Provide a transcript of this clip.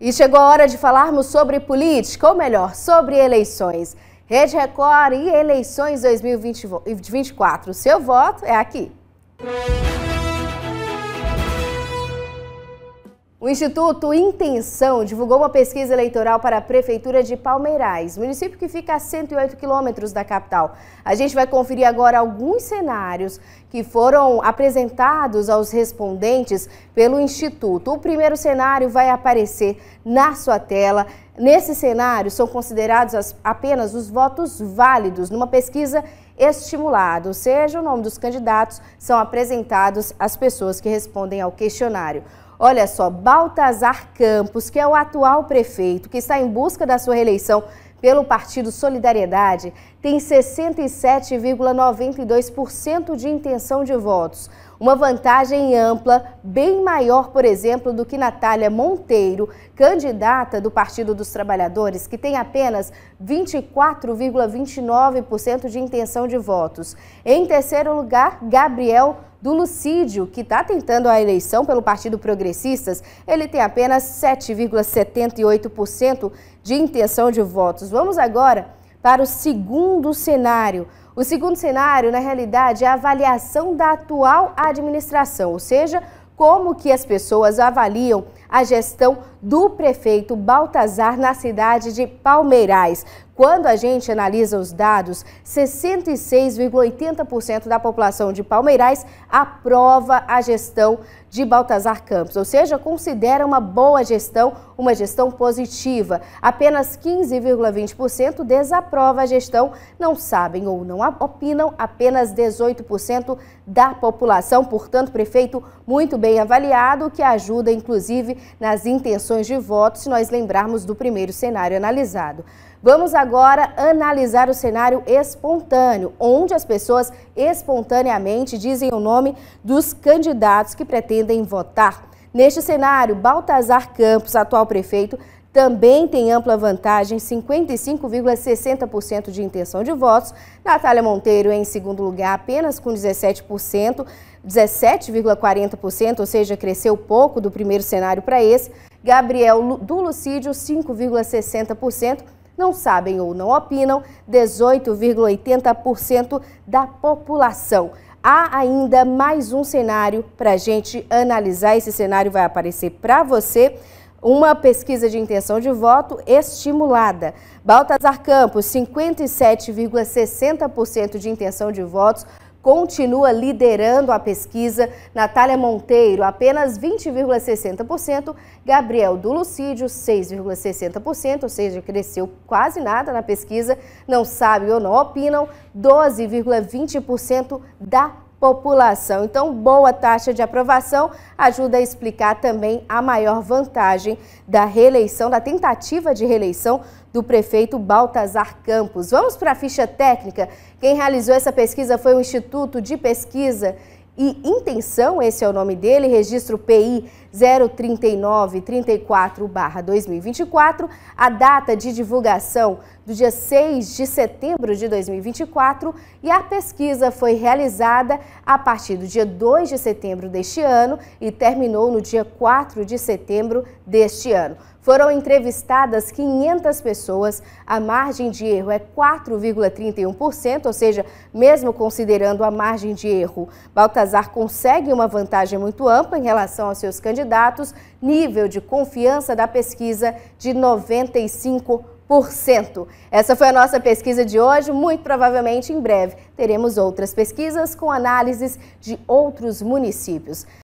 E chegou a hora de falarmos sobre política, ou melhor, sobre eleições. Rede Record e eleições 2024. O seu voto é aqui. Música O Instituto Intenção divulgou uma pesquisa eleitoral para a Prefeitura de Palmeirais, município que fica a 108 quilômetros da capital. A gente vai conferir agora alguns cenários que foram apresentados aos respondentes pelo Instituto. O primeiro cenário vai aparecer na sua tela. Nesse cenário, são considerados apenas os votos válidos numa pesquisa estimulada, ou seja, o nome dos candidatos são apresentados às pessoas que respondem ao questionário. Olha só, Baltazar Campos, que é o atual prefeito, que está em busca da sua reeleição pelo Partido Solidariedade tem 67,92% de intenção de votos. Uma vantagem ampla, bem maior, por exemplo, do que Natália Monteiro, candidata do Partido dos Trabalhadores, que tem apenas 24,29% de intenção de votos. Em terceiro lugar, Gabriel do Lucídio, que está tentando a eleição pelo Partido Progressistas, ele tem apenas 7,78% de intenção de votos. Vamos agora para o segundo cenário. O segundo cenário, na realidade, é a avaliação da atual administração, ou seja, como que as pessoas avaliam a gestão do prefeito Baltazar na cidade de Palmeirais. Quando a gente analisa os dados, 66,80% da população de Palmeirais aprova a gestão de Baltazar Campos, ou seja, considera uma boa gestão, uma gestão positiva. Apenas 15,20% desaprova a gestão, não sabem ou não opinam, apenas 18% da população. Portanto, prefeito muito bem avaliado, que ajuda inclusive nas intenções de voto, se nós lembrarmos do primeiro cenário analisado. Vamos agora analisar o cenário espontâneo, onde as pessoas espontaneamente dizem o nome dos candidatos que pretendem votar. Neste cenário, Baltazar Campos, atual prefeito, também tem ampla vantagem, 55,60% de intenção de votos. Natália Monteiro em segundo lugar, apenas com 17%, 17,40%, ou seja, cresceu pouco do primeiro cenário para esse. Gabriel do Lucídio, 5,60% não sabem ou não opinam 18,80% da população. Há ainda mais um cenário para a gente analisar. Esse cenário vai aparecer para você uma pesquisa de intenção de voto estimulada. Baltazar Campos, 57,60% de intenção de votos continua liderando a pesquisa. Natália Monteiro, apenas 20,60%. Gabriel do Lucídio, 6,60%, ou seja, cresceu quase nada na pesquisa. Não sabe ou não opinam, 12,20% da população. Então, boa taxa de aprovação ajuda a explicar também a maior vantagem da reeleição, da tentativa de reeleição do prefeito Baltazar Campos. Vamos para a ficha técnica. Quem realizou essa pesquisa foi o Instituto de Pesquisa e Intenção, esse é o nome dele, registro PI 039-34-2024, a data de divulgação do dia 6 de setembro de 2024 e a pesquisa foi realizada a partir do dia 2 de setembro deste ano e terminou no dia 4 de setembro deste ano. Foram entrevistadas 500 pessoas, a margem de erro é 4,31%, ou seja, mesmo considerando a margem de erro, Baltazar consegue uma vantagem muito ampla em relação aos seus candidatos candidatos, nível de confiança da pesquisa de 95%. Essa foi a nossa pesquisa de hoje. Muito provavelmente em breve teremos outras pesquisas com análises de outros municípios.